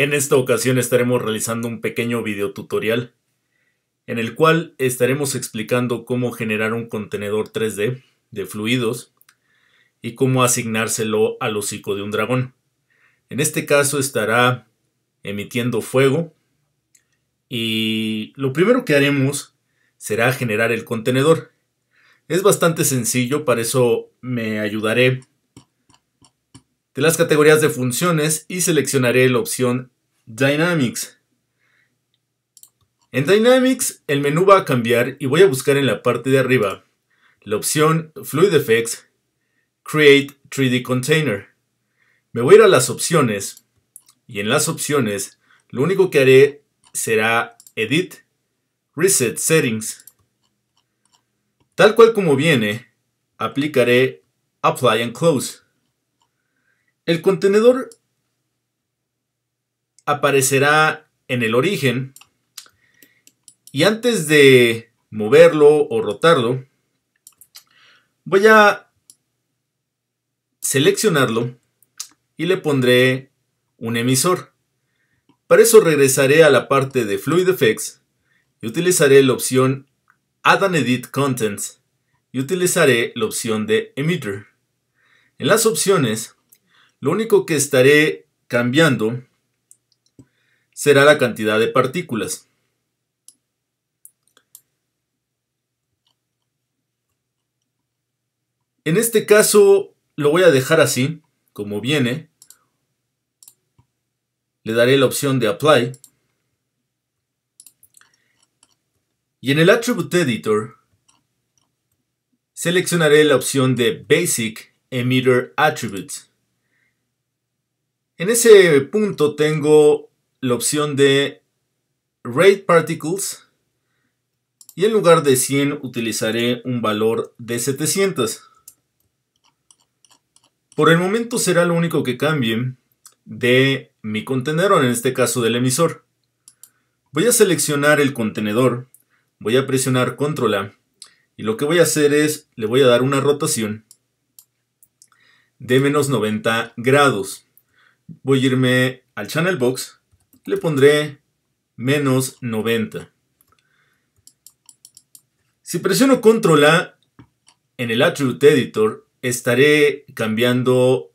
En esta ocasión estaremos realizando un pequeño video tutorial en el cual estaremos explicando cómo generar un contenedor 3D de fluidos y cómo asignárselo al hocico de un dragón. En este caso estará emitiendo fuego y lo primero que haremos será generar el contenedor. Es bastante sencillo, para eso me ayudaré de las categorías de funciones y seleccionaré la opción Dynamics. En Dynamics el menú va a cambiar y voy a buscar en la parte de arriba la opción Fluid Effects Create 3D Container. Me voy a ir a las opciones y en las opciones lo único que haré será Edit Reset Settings. Tal cual como viene, aplicaré Apply and Close. El contenedor aparecerá en el origen y antes de moverlo o rotarlo, voy a seleccionarlo y le pondré un emisor. Para eso regresaré a la parte de Fluid Effects y utilizaré la opción Add and Edit Contents y utilizaré la opción de Emitter. En las opciones lo único que estaré cambiando será la cantidad de partículas. En este caso lo voy a dejar así, como viene. Le daré la opción de Apply. Y en el Attribute Editor seleccionaré la opción de Basic Emitter Attributes. En ese punto tengo la opción de Rate Particles y en lugar de 100 utilizaré un valor de 700. Por el momento será lo único que cambie de mi contenedor, en este caso del emisor. Voy a seleccionar el contenedor, voy a presionar Control A y lo que voy a hacer es, le voy a dar una rotación de menos 90 grados voy a irme al channel box, le pondré menos 90. Si presiono control A en el attribute editor, estaré cambiando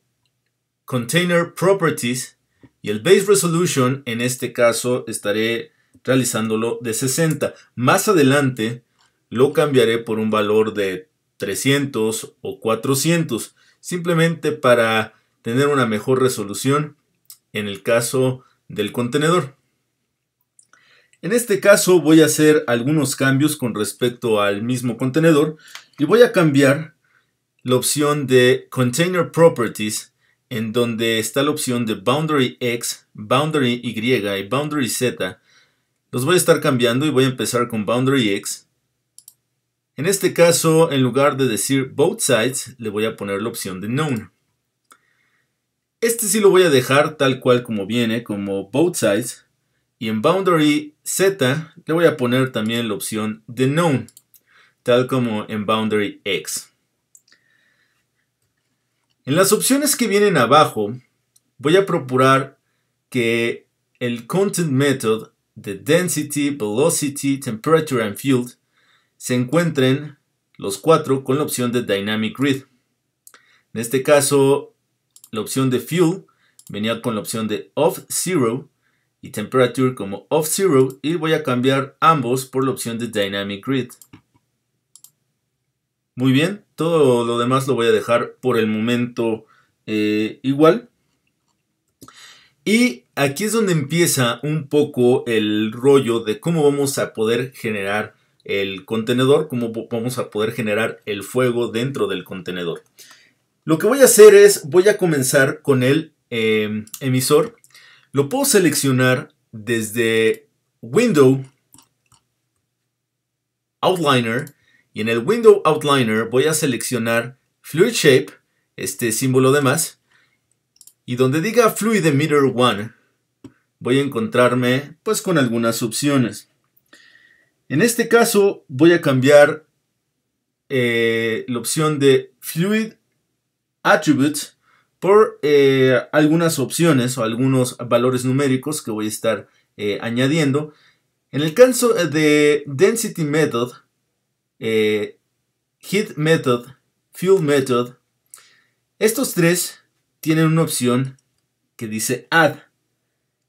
container properties y el base resolution en este caso estaré realizándolo de 60. Más adelante lo cambiaré por un valor de 300 o 400, simplemente para tener una mejor resolución en el caso del contenedor. En este caso voy a hacer algunos cambios con respecto al mismo contenedor y voy a cambiar la opción de Container Properties en donde está la opción de Boundary X, Boundary Y y Boundary Z. Los voy a estar cambiando y voy a empezar con Boundary X. En este caso, en lugar de decir Both Sides, le voy a poner la opción de Known. Este sí lo voy a dejar tal cual como viene, como both sides. Y en boundary z le voy a poner también la opción de known, tal como en boundary x. En las opciones que vienen abajo, voy a procurar que el content method de density, velocity, temperature and field se encuentren los cuatro con la opción de dynamic grid. En este caso, la opción de Fuel venía con la opción de Off Zero y Temperature como Off Zero y voy a cambiar ambos por la opción de Dynamic Grid. Muy bien, todo lo demás lo voy a dejar por el momento eh, igual. Y aquí es donde empieza un poco el rollo de cómo vamos a poder generar el contenedor, cómo vamos a poder generar el fuego dentro del contenedor. Lo que voy a hacer es, voy a comenzar con el em, emisor. Lo puedo seleccionar desde Window Outliner y en el Window Outliner voy a seleccionar Fluid Shape, este símbolo de más, y donde diga Fluid Emitter 1 voy a encontrarme pues con algunas opciones. En este caso voy a cambiar eh, la opción de Fluid attributes por eh, algunas opciones o algunos valores numéricos que voy a estar eh, añadiendo. En el caso de density method, eh, heat method, fuel method, estos tres tienen una opción que dice add.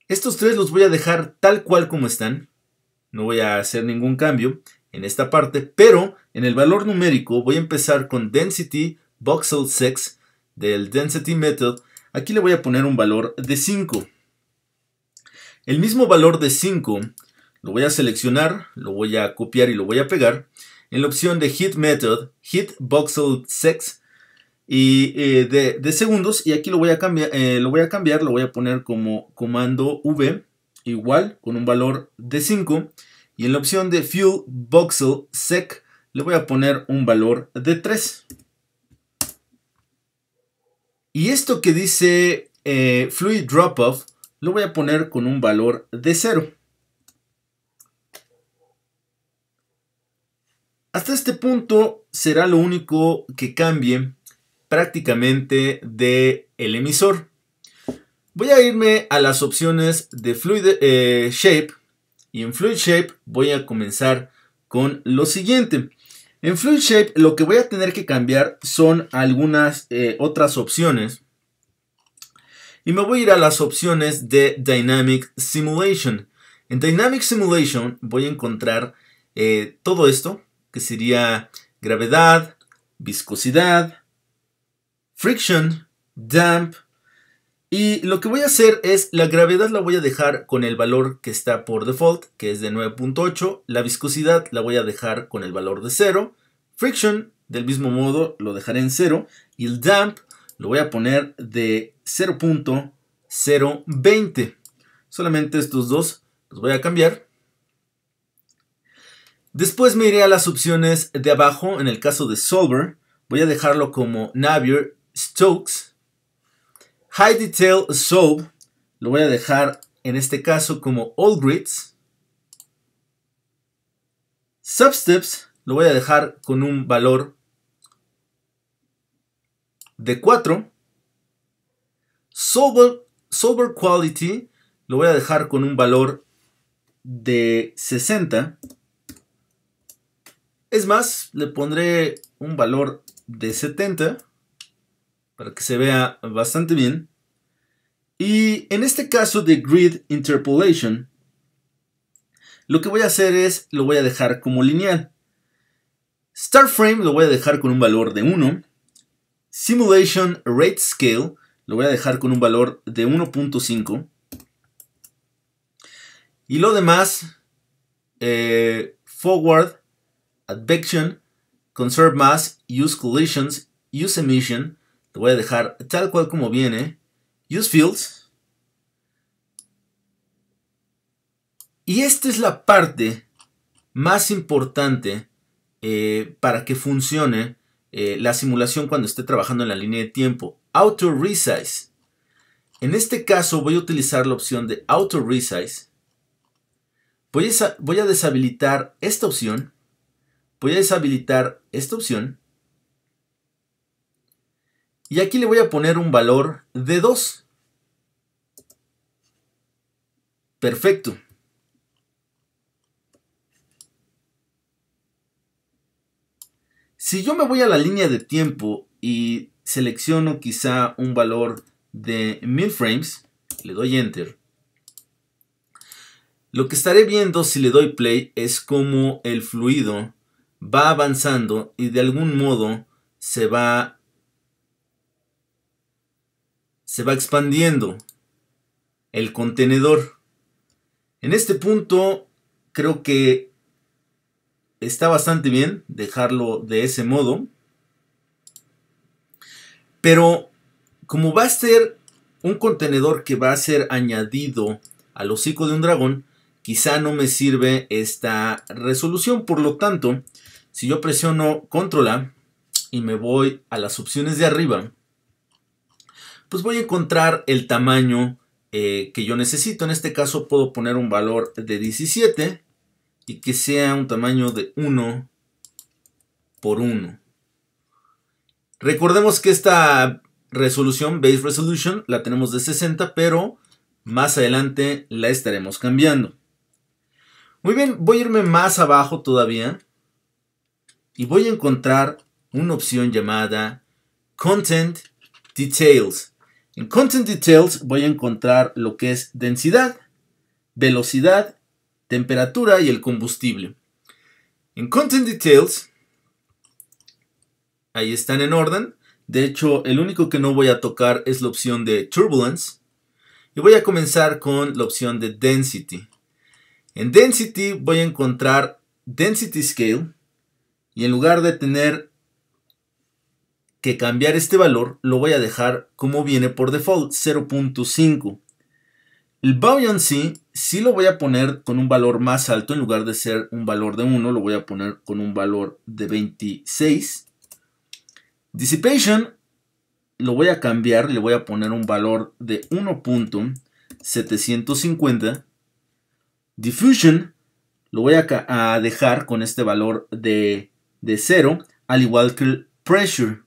Estos tres los voy a dejar tal cual como están. No voy a hacer ningún cambio en esta parte, pero en el valor numérico voy a empezar con density voxel sex del Density Method, aquí le voy a poner un valor de 5. El mismo valor de 5 lo voy a seleccionar, lo voy a copiar y lo voy a pegar en la opción de Hit Method, Hit Voxel Sex y, eh, de, segundos y aquí lo voy, a cambiar, eh, lo voy a cambiar, lo voy a poner como comando V igual con un valor de 5 y en la opción de Fuel Voxel Sec le voy a poner un valor de 3. Y esto que dice eh, Fluid Drop-Off lo voy a poner con un valor de 0. Hasta este punto será lo único que cambie prácticamente del el emisor. Voy a irme a las opciones de Fluid eh, Shape y en Fluid Shape voy a comenzar con lo siguiente. En Fluid Shape lo que voy a tener que cambiar son algunas eh, otras opciones. Y me voy a ir a las opciones de Dynamic Simulation. En Dynamic Simulation voy a encontrar eh, todo esto, que sería gravedad, viscosidad, friction, damp, y lo que voy a hacer es, la gravedad la voy a dejar con el valor que está por default, que es de 9.8. La viscosidad la voy a dejar con el valor de 0. Friction, del mismo modo, lo dejaré en 0. Y el damp lo voy a poner de 0.020. Solamente estos dos los voy a cambiar. Después me iré a las opciones de abajo. En el caso de Solver, voy a dejarlo como Navier, Stokes High Detail Soap lo voy a dejar en este caso como All Grids. Substeps lo voy a dejar con un valor de 4. Sober, sober Quality lo voy a dejar con un valor de 60. Es más, le pondré un valor de 70 para que se vea bastante bien. Y en este caso de Grid Interpolation, lo que voy a hacer es, lo voy a dejar como lineal. Start Frame lo voy a dejar con un valor de 1. Simulation Rate Scale lo voy a dejar con un valor de 1.5. Y lo demás, eh, Forward, Advection, Conserve Mass, Use Collisions, Use Emission, voy a dejar tal cual como viene. Use fields. Y esta es la parte más importante eh, para que funcione eh, la simulación cuando esté trabajando en la línea de tiempo. Auto Resize. En este caso voy a utilizar la opción de Auto Resize. Voy voy a deshabilitar esta opción. Voy a deshabilitar esta opción y aquí le voy a poner un valor de 2. Perfecto. Si yo me voy a la línea de tiempo y selecciono quizá un valor de 1000 frames, le doy enter. Lo que estaré viendo si le doy play es como el fluido va avanzando y de algún modo se va se va expandiendo el contenedor. En este punto creo que está bastante bien dejarlo de ese modo. Pero como va a ser un contenedor que va a ser añadido al hocico de un dragón, quizá no me sirve esta resolución. Por lo tanto, si yo presiono control A y me voy a las opciones de arriba, pues voy a encontrar el tamaño eh, que yo necesito. En este caso puedo poner un valor de 17 y que sea un tamaño de 1 por 1. Recordemos que esta resolución, base resolution, la tenemos de 60, pero más adelante la estaremos cambiando. Muy bien, voy a irme más abajo todavía y voy a encontrar una opción llamada Content Details. En Content Details voy a encontrar lo que es densidad, velocidad, temperatura y el combustible. En Content Details, ahí están en orden. De hecho, el único que no voy a tocar es la opción de Turbulence. Y voy a comenzar con la opción de Density. En Density voy a encontrar Density Scale. Y en lugar de tener que cambiar este valor lo voy a dejar como viene por default, 0.5. El buoyancy si lo voy a poner con un valor más alto, en lugar de ser un valor de 1, lo voy a poner con un valor de 26. Dissipation lo voy a cambiar, le voy a poner un valor de 1.750. Diffusion lo voy a, dejar con este valor de, de 0, al igual que el pressure.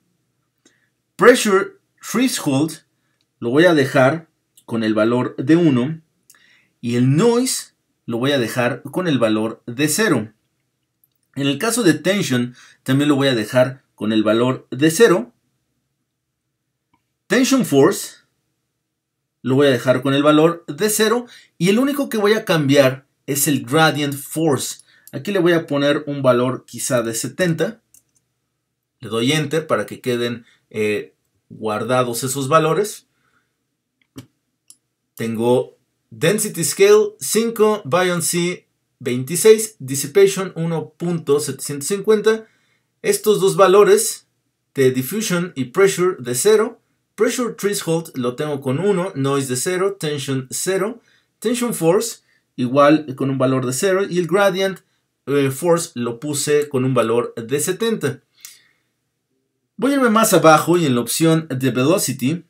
Pressure Threshold lo voy a dejar con el valor de 1 y el Noise lo voy a dejar con el valor de 0. En el caso de Tension también lo voy a dejar con el valor de 0. Tension Force lo voy a dejar con el valor de 0 y el único que voy a cambiar es el Gradient Force. Aquí le voy a poner un valor quizá de 70. Le doy Enter para que queden eh, guardados esos valores, tengo Density Scale 5, C 26, Dissipation 1.750. Estos dos valores de Diffusion y Pressure de 0. Pressure Threshold lo tengo con 1, Noise de 0, Tension 0, Tension Force igual con un valor de 0 y el Gradient eh, Force lo puse con un valor de 70. Voy a irme más abajo y en la opción de Velocity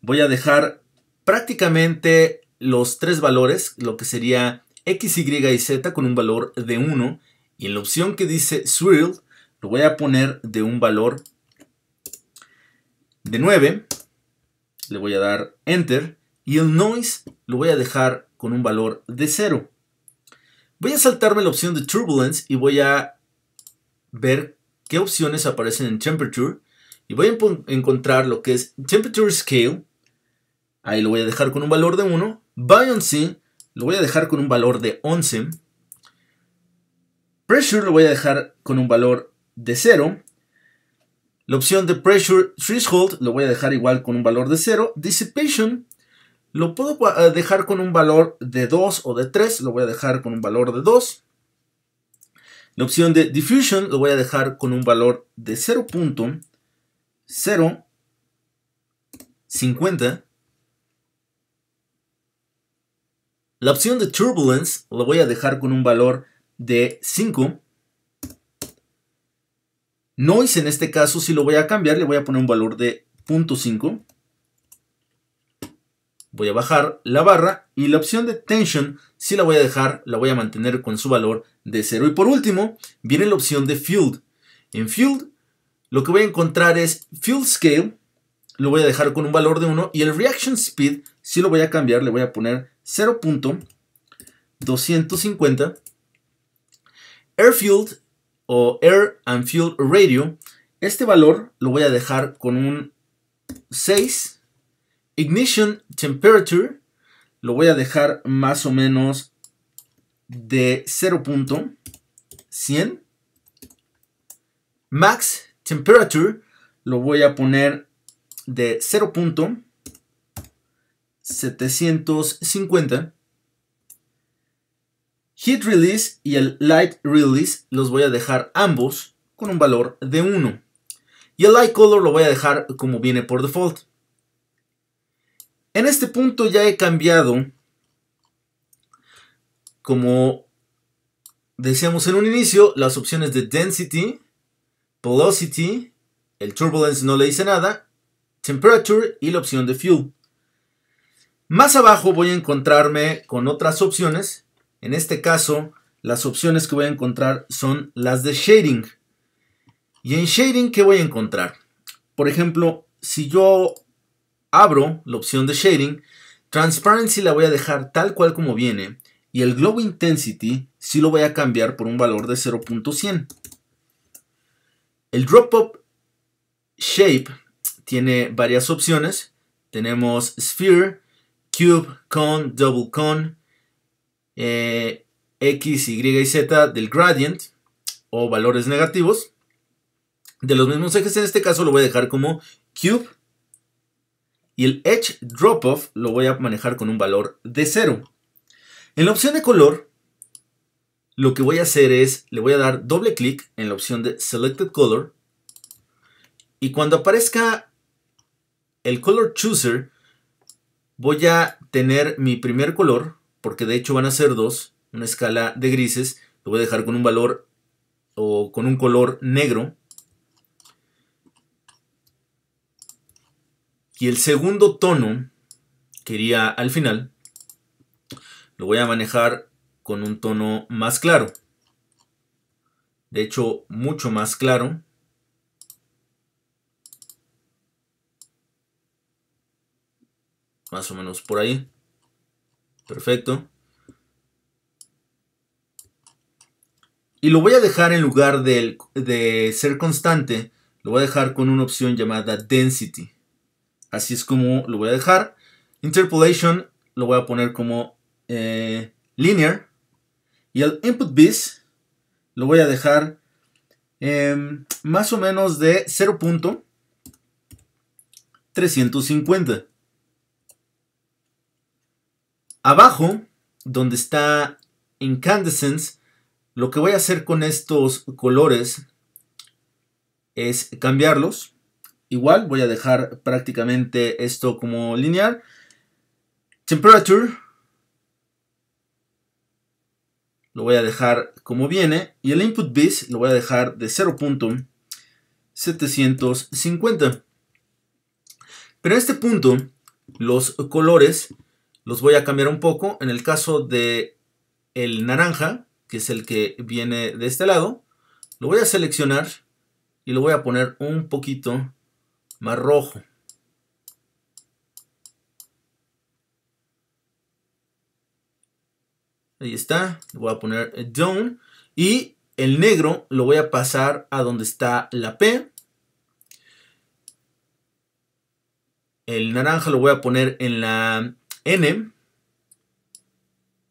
voy a dejar prácticamente los tres valores, lo que sería X, Y y Z con un valor de 1. Y en la opción que dice Swirl lo voy a poner de un valor de 9. Le voy a dar Enter. Y el Noise lo voy a dejar con un valor de 0. Voy a saltarme la opción de Turbulence y voy a ver qué opciones aparecen en Temperature. Y voy a encontrar lo que es Temperature Scale. Ahí lo voy a dejar con un valor de 1. Buoyancy lo voy a dejar con un valor de 11. Pressure lo voy a dejar con un valor de 0. La opción de Pressure Threshold lo voy a dejar igual con un valor de 0. Dissipation lo puedo dejar con un valor de 2 o de 3. Lo voy a dejar con un valor de 2. La opción de diffusion lo voy a dejar con un valor de 0.050. La opción de turbulence lo voy a dejar con un valor de 5. Noise en este caso, si lo voy a cambiar, le voy a poner un valor de 0.5 voy a bajar la barra y la opción de tension si la voy a dejar, la voy a mantener con su valor de 0. Y por último, viene la opción de field. En field, lo que voy a encontrar es field scale, lo voy a dejar con un valor de 1 y el reaction speed si lo voy a cambiar, le voy a poner 0.250. Air field o air and field radio, este valor lo voy a dejar con un 6 Ignition temperature lo voy a dejar más o menos de 0.100. Max temperature lo voy a poner de 0.750. Heat release y el light release los voy a dejar ambos con un valor de 1. Y el light color lo voy a dejar como viene por default. En este punto ya he cambiado, como decíamos en un inicio, las opciones de density, velocity, el turbulence no le dice nada, temperature y la opción de fuel. Más abajo voy a encontrarme con otras opciones. En este caso, las opciones que voy a encontrar son las de shading. Y en shading, ¿qué voy a encontrar? Por ejemplo, si yo abro la opción de Shading, Transparency la voy a dejar tal cual como viene y el Glow Intensity si lo voy a cambiar por un valor de 0.100. El Drop Up Shape tiene varias opciones. Tenemos Sphere, Cube, Cone, Double Cone, eh, X, Y y Z del gradient o valores negativos. De los mismos ejes, en este caso lo voy a dejar como cube y el edge drop-off lo voy a manejar con un valor de 0. En la opción de color, lo que voy a hacer es, le voy a dar doble clic en la opción de Selected Color y cuando aparezca el Color Chooser, voy a tener mi primer color, porque de hecho van a ser dos, una escala de grises, lo voy a dejar con un valor o con un color negro Y el segundo tono que iría al final, lo voy a manejar con un tono más claro. De hecho, mucho más claro. Más o menos por ahí. Perfecto. Y lo voy a dejar en lugar de, de ser constante, lo voy a dejar con una opción llamada Density. Así es como lo voy a dejar. Interpolation lo voy a poner como eh, linear. Y el input bis lo voy a dejar em, más o menos de 0.350. Abajo, donde está incandescence, lo que voy a hacer con estos colores es cambiarlos igual, voy a dejar prácticamente esto como lineal. Temperature, lo voy a dejar como viene, y el input bits lo voy a dejar de 0.750. Pero en este punto, los colores los voy a cambiar un poco. En el caso de el naranja, que es el que viene de este lado, lo voy a seleccionar y lo voy a poner un poquito ...más Rojo. Ahí está. Le voy a poner down. Y el negro lo voy a pasar a donde está la P. El naranja lo voy a poner en la N.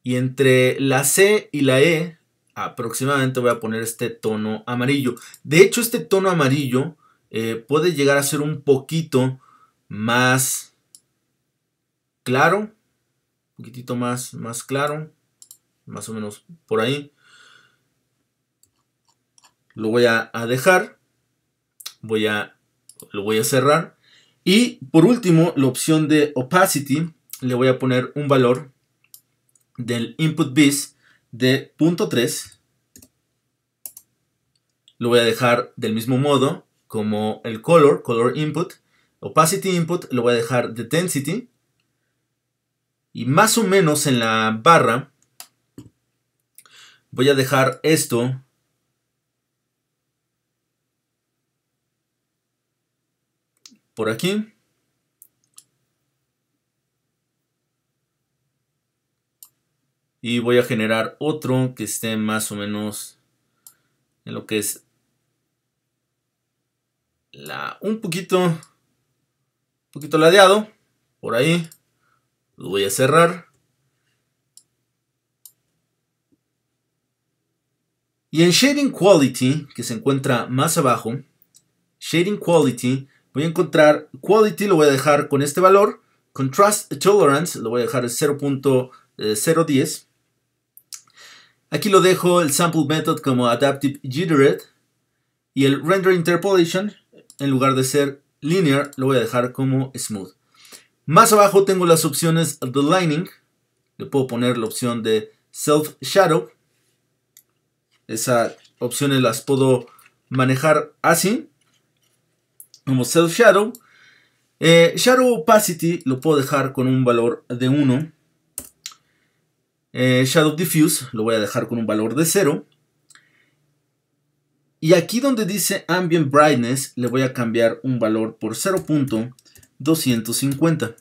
Y entre la C y la E aproximadamente voy a poner este tono amarillo. De hecho, este tono amarillo eh, puede llegar a ser un poquito más claro, un poquitito más, más claro, más o menos por ahí. Lo voy a, dejar, voy a, lo voy a cerrar. Y por último, la opción de opacity, le voy a poner un valor del input bis de 0.3. Lo voy a dejar del mismo modo como el color, color input, opacity input, lo voy a dejar de density. Y más o menos en la barra voy a dejar esto por aquí. Y voy a generar otro que esté más o menos en lo que es un poquito, poquito ladeado, por ahí, lo voy a cerrar. Y en Shading Quality, que se encuentra más abajo, Shading Quality, voy a encontrar Quality, lo voy a dejar con este valor, Contrast Tolerance, lo voy a dejar 0.010. Eh, Aquí lo dejo el Sample Method como Adaptive Jittered y el Render Interpolation en lugar de ser linear, lo voy a dejar como smooth. Más abajo tengo las opciones de lining. Le puedo poner la opción de self shadow. Esas opciones las puedo manejar así. Como self shadow. Eh, shadow opacity lo puedo dejar con un valor de 1. Eh, shadow diffuse lo voy a dejar con un valor de 0. Y aquí donde dice Ambient Brightness, le voy a cambiar un valor por 0.250.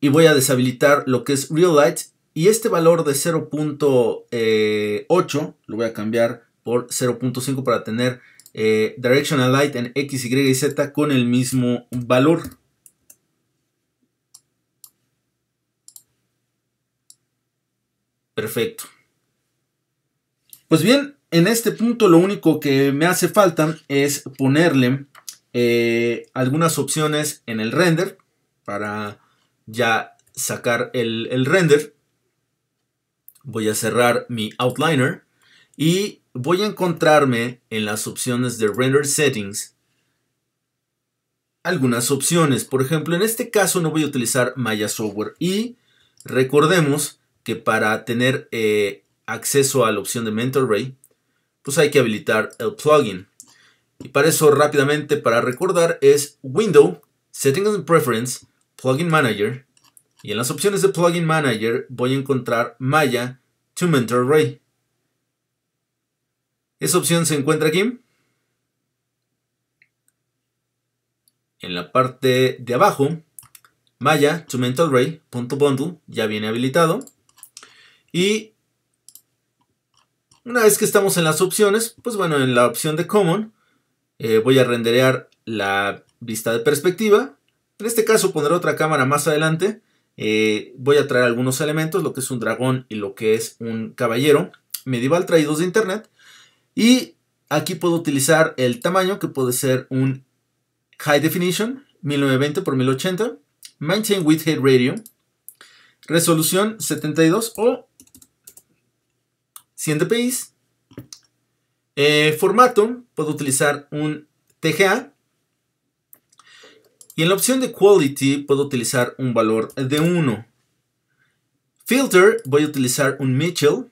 Y voy a deshabilitar lo que es Real Light. Y este valor de 0.8 eh, lo voy a cambiar por 0.5 para tener eh, Directional Light en X, Y y Z con el mismo valor. Perfecto. Pues bien, en este punto lo único que me hace falta es ponerle eh, algunas opciones en el render para ya sacar el, render. Voy a cerrar mi outliner y voy a encontrarme en las opciones de render settings algunas opciones. Por ejemplo, en este caso no voy a utilizar Maya Software. Y recordemos que para tener eh, acceso a la opción de Mentor ray. pues hay que habilitar el plugin. Y para eso rápidamente, para recordar, es Window, Settings and Preference, Plugin Manager. Y en las opciones de Plugin Manager voy a encontrar Maya to ray. Esa opción se encuentra aquí. En la parte de abajo, Maya to bundle. ya viene habilitado. Y una vez que estamos en las opciones, pues bueno, en la opción de Common eh, voy a renderear la vista de perspectiva. En este caso pondré otra cámara más adelante. Eh, voy a traer algunos elementos, lo que es un dragón y lo que es un caballero medieval traídos de internet. Y aquí puedo utilizar el tamaño que puede ser un High Definition 1920x1080, Maintain Width Radio, resolución 72 o 100 eh, formato, puedo utilizar un TGA. Y en la opción de Quality puedo utilizar un valor de 1. Filter, voy a utilizar un Mitchell.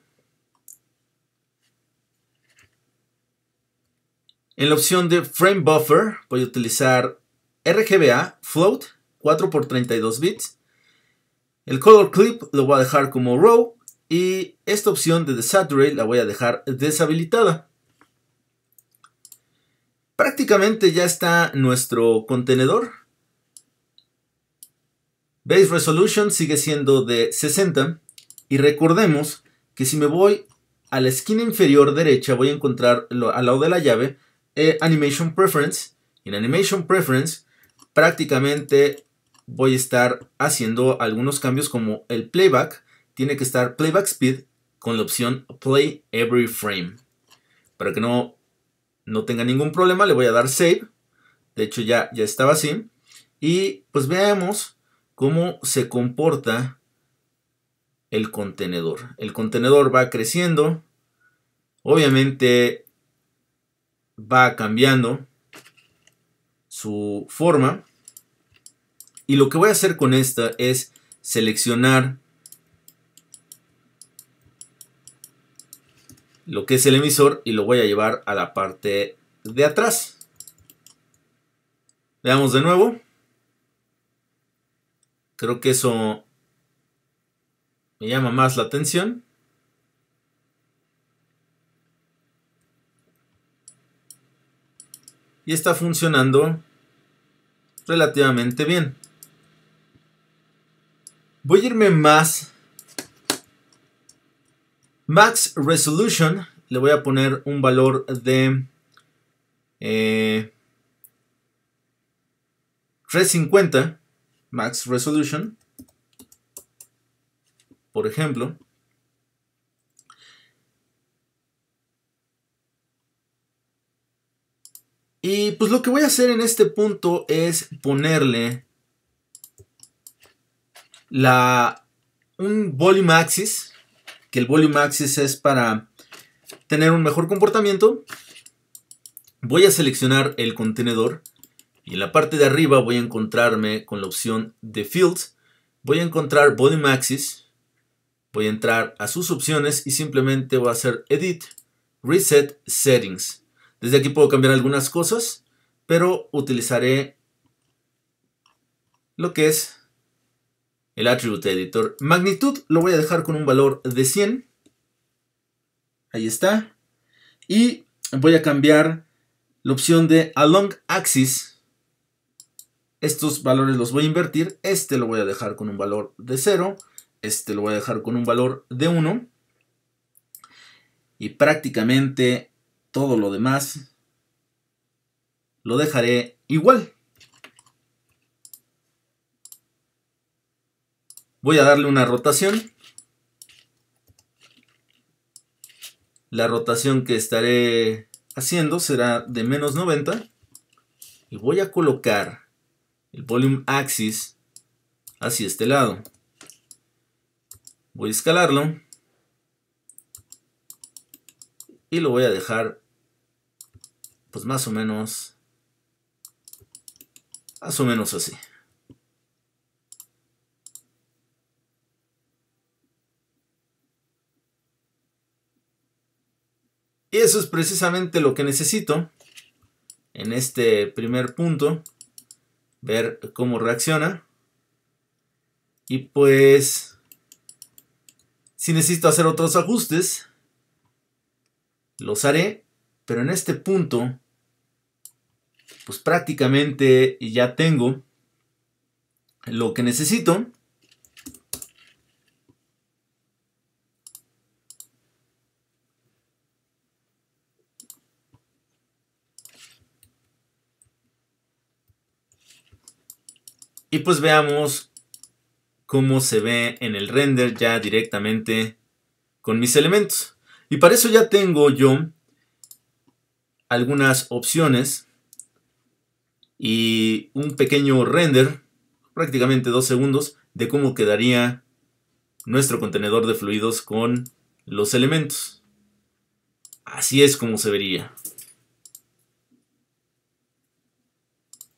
En la opción de Frame Buffer voy a utilizar RGBA Float 4x32 bits. El Color Clip lo voy a dejar como Row y esta opción de Desaturate la voy a dejar deshabilitada. Prácticamente ya está nuestro contenedor. Base Resolution sigue siendo de 60. Y recordemos que si me voy a la esquina inferior derecha voy a encontrar al lado de la llave eh, Animation Preference. En Animation Preference prácticamente voy a estar haciendo algunos cambios como el playback tiene que estar playback speed con la opción play every frame. Para que no, no tenga ningún problema, le voy a dar save. De hecho, ya, ya estaba así. Y pues veamos cómo se comporta el contenedor. El contenedor va creciendo. Obviamente va cambiando su forma. Y lo que voy a hacer con esta es seleccionar lo que es el emisor y lo voy a llevar a la parte de atrás. Veamos de nuevo. Creo que eso me llama más la atención. Y está funcionando relativamente bien. Voy a irme más Max Resolution, le voy a poner un valor de 350 eh, Max Resolution, por ejemplo. Y pues lo que voy a hacer en este punto es ponerle la, un volume axis que el volume axis es para tener un mejor comportamiento, voy a seleccionar el contenedor y en la parte de arriba voy a encontrarme con la opción de Fields. Voy a encontrar Volume Axis. Voy a entrar a sus opciones y simplemente voy a hacer Edit, Reset, Settings. Desde aquí puedo cambiar algunas cosas, pero utilizaré lo que es el attribute editor. Magnitud lo voy a dejar con un valor de 100. Ahí está. Y voy a cambiar la opción de along axis. Estos valores los voy a invertir. Este lo voy a dejar con un valor de 0. Este lo voy a dejar con un valor de 1. Y prácticamente todo lo demás lo dejaré igual. Voy a darle una rotación. La rotación que estaré haciendo será de menos 90. Y voy a colocar el volume axis hacia este lado. Voy a escalarlo. Y lo voy a dejar pues más o menos más o menos así. Y eso es precisamente lo que necesito en este primer punto. Ver cómo reacciona. Y pues, si necesito hacer otros ajustes, los haré. Pero en este punto, pues prácticamente ya tengo lo que necesito. Y pues veamos cómo se ve en el render ya directamente con mis elementos. Y para eso ya tengo yo algunas opciones y un pequeño render, prácticamente dos segundos, de cómo quedaría nuestro contenedor de fluidos con los elementos. Así es como se vería.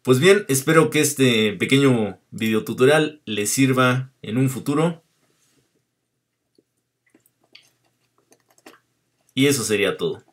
Pues bien, espero que este pequeño tutorial les sirva en un futuro. Y eso sería todo.